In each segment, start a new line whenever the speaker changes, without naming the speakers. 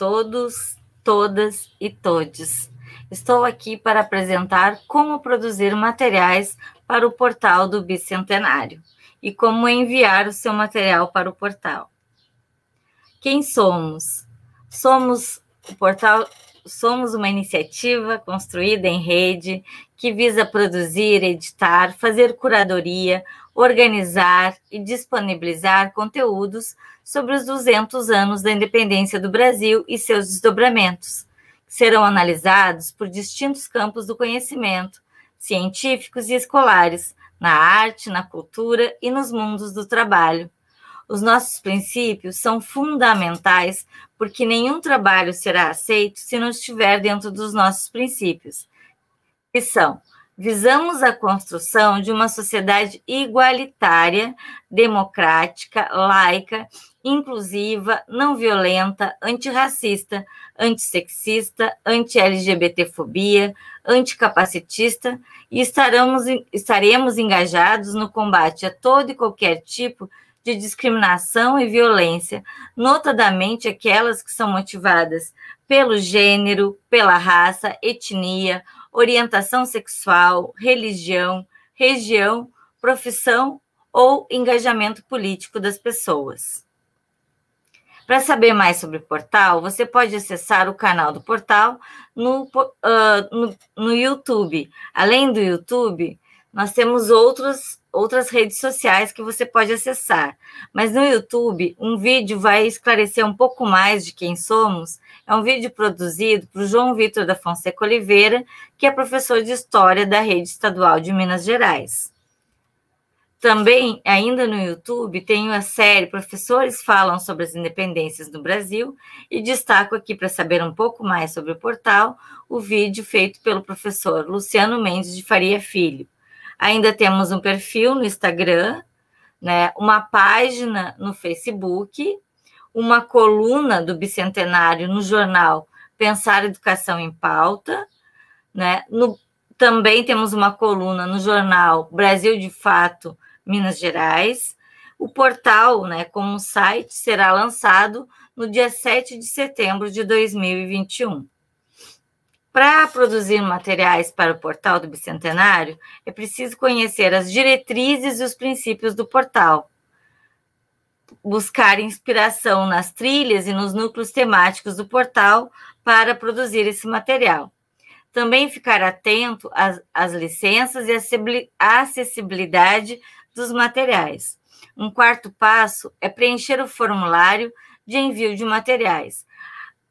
todos, todas e todes. Estou aqui para apresentar como produzir materiais para o portal do Bicentenário e como enviar o seu material para o portal. Quem somos? Somos o portal somos uma iniciativa construída em rede que visa produzir, editar, fazer curadoria, organizar e disponibilizar conteúdos sobre os 200 anos da independência do Brasil e seus desdobramentos, que serão analisados por distintos campos do conhecimento, científicos e escolares, na arte, na cultura e nos mundos do trabalho. Os nossos princípios são fundamentais, porque nenhum trabalho será aceito se não estiver dentro dos nossos princípios, que são: visamos a construção de uma sociedade igualitária, democrática, laica, inclusiva, não violenta, antirracista, antissexista, anti-LGBTfobia, anticapacitista e estaremos, estaremos engajados no combate a todo e qualquer tipo de discriminação e violência, notadamente aquelas que são motivadas pelo gênero, pela raça, etnia, orientação sexual, religião, região, profissão ou engajamento político das pessoas. Para saber mais sobre o portal, você pode acessar o canal do portal no, uh, no, no YouTube. Além do YouTube, nós temos outros outras redes sociais que você pode acessar. Mas no YouTube, um vídeo vai esclarecer um pouco mais de quem somos. É um vídeo produzido por João Vitor da Fonseca Oliveira, que é professor de História da Rede Estadual de Minas Gerais. Também, ainda no YouTube, tenho a série Professores Falam sobre as Independências no Brasil e destaco aqui para saber um pouco mais sobre o portal o vídeo feito pelo professor Luciano Mendes de Faria Filho. Ainda temos um perfil no Instagram, né, uma página no Facebook, uma coluna do bicentenário no jornal Pensar Educação em Pauta, né? No, também temos uma coluna no jornal Brasil de Fato Minas Gerais. O portal, né, como site, será lançado no dia 7 de setembro de 2021. Para produzir materiais para o portal do bicentenário, é preciso conhecer as diretrizes e os princípios do portal, buscar inspiração nas trilhas e nos núcleos temáticos do portal para produzir esse material. Também ficar atento às, às licenças e à acessibilidade dos materiais. Um quarto passo é preencher o formulário de envio de materiais,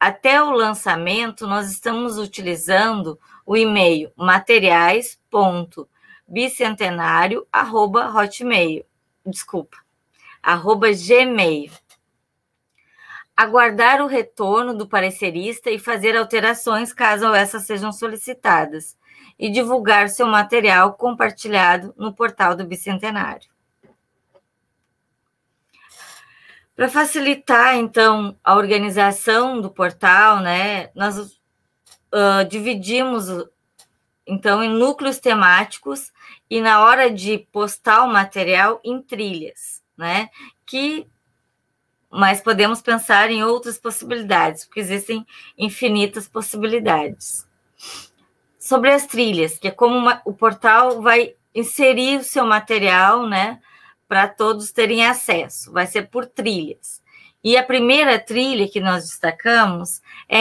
até o lançamento, nós estamos utilizando o e-mail materiais.bicentenário desculpa, arroba gmail. Aguardar o retorno do parecerista e fazer alterações caso essas sejam solicitadas e divulgar seu material compartilhado no portal do Bicentenário. Para facilitar, então, a organização do portal, né, nós uh, dividimos, então, em núcleos temáticos e, na hora de postar o material, em trilhas, né, que mas podemos pensar em outras possibilidades, porque existem infinitas possibilidades. Sobre as trilhas, que é como uma, o portal vai inserir o seu material, né, para todos terem acesso. Vai ser por trilhas. E a primeira trilha que nós destacamos é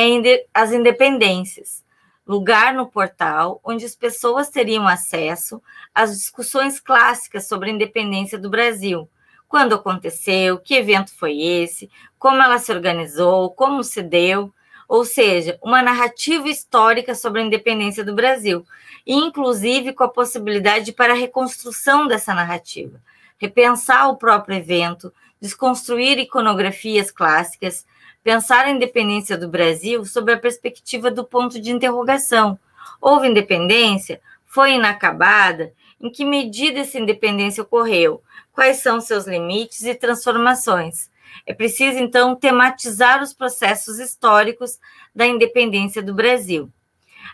as independências, lugar no portal onde as pessoas teriam acesso às discussões clássicas sobre a independência do Brasil. Quando aconteceu, que evento foi esse, como ela se organizou, como se deu, ou seja, uma narrativa histórica sobre a independência do Brasil, inclusive com a possibilidade para a reconstrução dessa narrativa repensar o próprio evento, desconstruir iconografias clássicas, pensar a independência do Brasil sob a perspectiva do ponto de interrogação. Houve independência? Foi inacabada? Em que medida essa independência ocorreu? Quais são seus limites e transformações? É preciso, então, tematizar os processos históricos da independência do Brasil.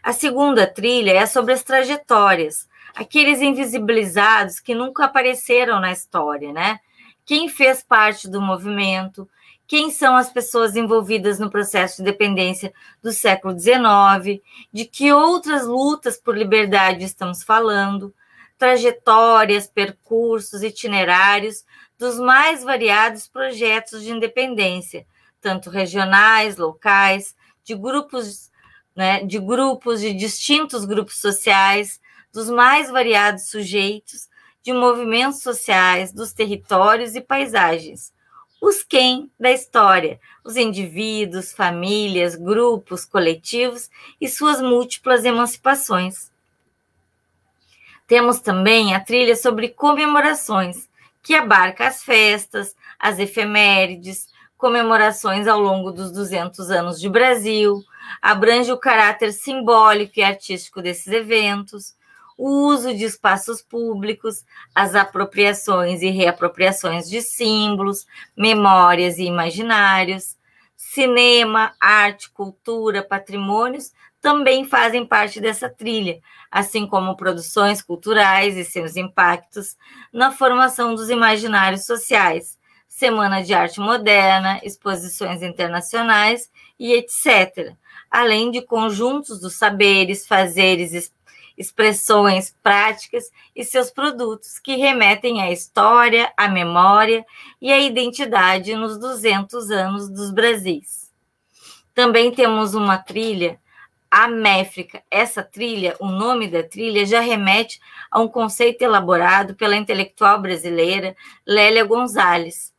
A segunda trilha é sobre as trajetórias, aqueles invisibilizados que nunca apareceram na história, né? Quem fez parte do movimento, quem são as pessoas envolvidas no processo de independência do século XIX, de que outras lutas por liberdade estamos falando, trajetórias, percursos, itinerários dos mais variados projetos de independência, tanto regionais, locais, de grupos, né, de grupos de distintos grupos sociais, dos mais variados sujeitos, de movimentos sociais, dos territórios e paisagens. Os quem da história, os indivíduos, famílias, grupos, coletivos e suas múltiplas emancipações. Temos também a trilha sobre comemorações, que abarca as festas, as efemérides, comemorações ao longo dos 200 anos de Brasil, abrange o caráter simbólico e artístico desses eventos, o uso de espaços públicos, as apropriações e reapropriações de símbolos, memórias e imaginários, cinema, arte, cultura, patrimônios também fazem parte dessa trilha, assim como produções culturais e seus impactos na formação dos imaginários sociais, Semana de Arte Moderna, exposições internacionais e etc., além de conjuntos dos saberes, fazeres, expressões, práticas e seus produtos que remetem à história, à memória e à identidade nos 200 anos dos Brasis. Também temos uma trilha, a Méfrica. Essa trilha, o nome da trilha, já remete a um conceito elaborado pela intelectual brasileira Lélia Gonzalez.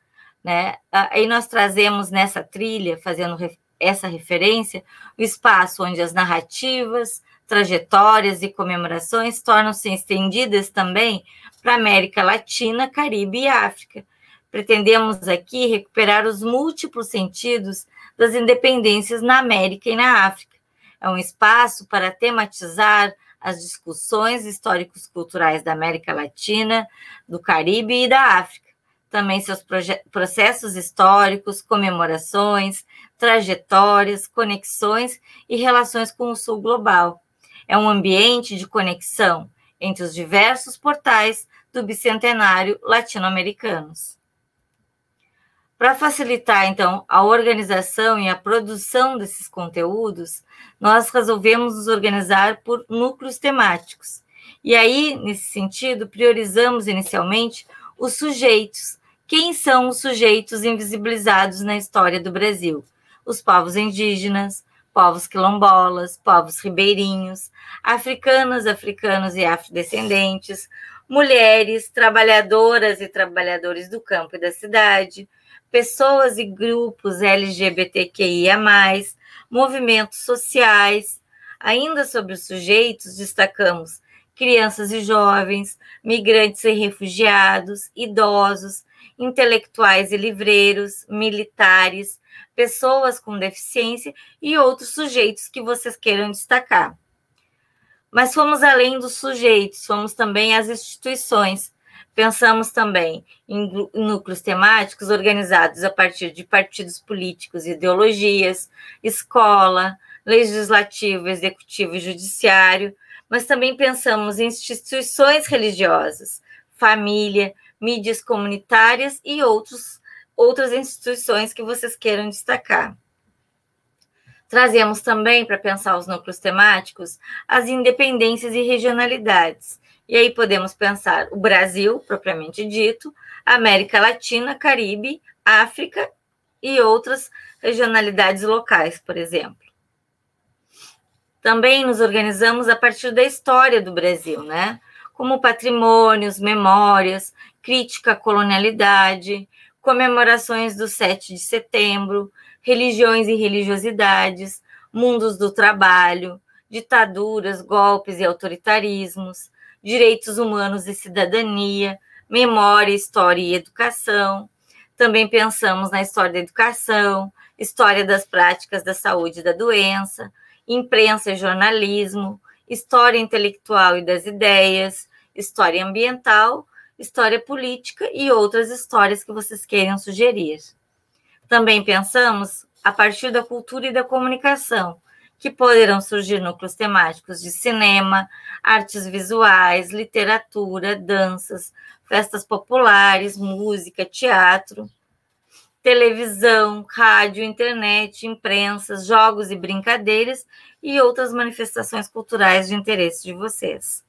Né? Aí nós trazemos nessa trilha, fazendo essa referência, o espaço onde as narrativas, trajetórias e comemorações tornam-se estendidas também para a América Latina, Caribe e África. Pretendemos aqui recuperar os múltiplos sentidos das independências na América e na África. É um espaço para tematizar as discussões históricos culturais da América Latina, do Caribe e da África. Também seus processos históricos, comemorações, trajetórias, conexões e relações com o Sul global é um ambiente de conexão entre os diversos portais do bicentenário latino-americanos. Para facilitar, então, a organização e a produção desses conteúdos, nós resolvemos nos organizar por núcleos temáticos. E aí, nesse sentido, priorizamos inicialmente os sujeitos. Quem são os sujeitos invisibilizados na história do Brasil? Os povos indígenas, povos quilombolas, povos ribeirinhos, africanas, africanos e afrodescendentes, mulheres, trabalhadoras e trabalhadores do campo e da cidade, pessoas e grupos LGBTQIA, movimentos sociais. Ainda sobre os sujeitos, destacamos crianças e jovens, migrantes e refugiados, idosos, intelectuais e livreiros, militares, pessoas com deficiência e outros sujeitos que vocês queiram destacar. Mas fomos além dos sujeitos, fomos também as instituições. Pensamos também em núcleos temáticos organizados a partir de partidos políticos, ideologias, escola, legislativo, executivo e judiciário, mas também pensamos em instituições religiosas, família, mídias comunitárias e outros outras instituições que vocês queiram destacar. Trazemos também para pensar os núcleos temáticos as independências e regionalidades. E aí podemos pensar o Brasil, propriamente dito, América Latina, Caribe, África e outras regionalidades locais, por exemplo. Também nos organizamos a partir da história do Brasil, né? Como patrimônios, memórias, crítica à colonialidade, comemorações do 7 de setembro, religiões e religiosidades, mundos do trabalho, ditaduras, golpes e autoritarismos, direitos humanos e cidadania, memória, história e educação. Também pensamos na história da educação, história das práticas da saúde e da doença, imprensa e jornalismo, história intelectual e das ideias, história ambiental história política e outras histórias que vocês queiram sugerir. Também pensamos a partir da cultura e da comunicação, que poderão surgir núcleos temáticos de cinema, artes visuais, literatura, danças, festas populares, música, teatro, televisão, rádio, internet, imprensa, jogos e brincadeiras e outras manifestações culturais de interesse de vocês.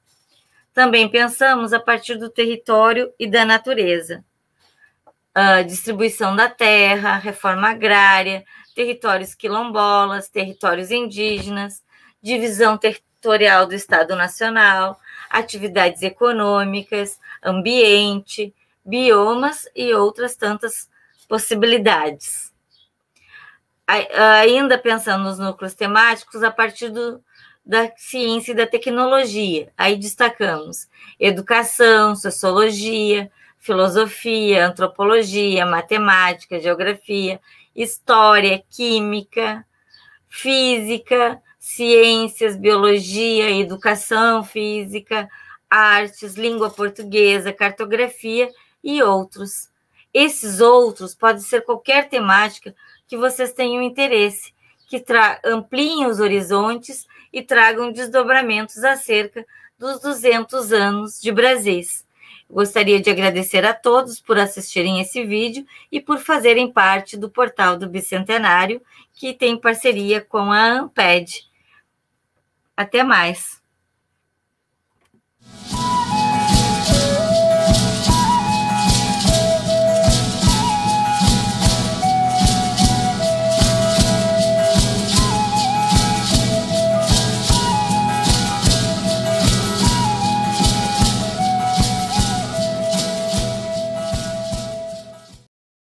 Também pensamos a partir do território e da natureza. A ah, distribuição da terra, reforma agrária, territórios quilombolas, territórios indígenas, divisão territorial do Estado Nacional, atividades econômicas, ambiente, biomas e outras tantas possibilidades. Ainda pensando nos núcleos temáticos, a partir do, da ciência e da tecnologia. Aí destacamos educação, sociologia, filosofia, antropologia, matemática, geografia, história, química, física, ciências, biologia, educação física, artes, língua portuguesa, cartografia e outros. Esses outros podem ser qualquer temática que vocês tenham interesse que ampliem os horizontes e tragam desdobramentos acerca dos 200 anos de Brasis. Gostaria de agradecer a todos por assistirem esse vídeo e por fazerem parte do portal do Bicentenário, que tem parceria com a ANPED. Até mais!